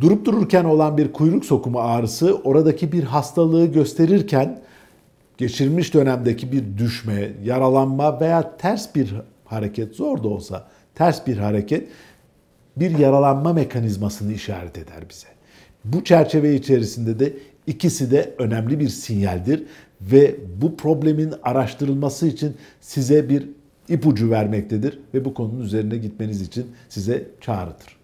durup dururken olan bir kuyruk sokumu ağrısı oradaki bir hastalığı gösterirken geçirmiş dönemdeki bir düşme, yaralanma veya ters bir hareket zor da olsa ters bir hareket bir yaralanma mekanizmasını işaret eder bize. Bu çerçeve içerisinde de ikisi de önemli bir sinyaldir ve bu problemin araştırılması için size bir ipucu vermektedir ve bu konunun üzerine gitmeniz için size çağrıdır.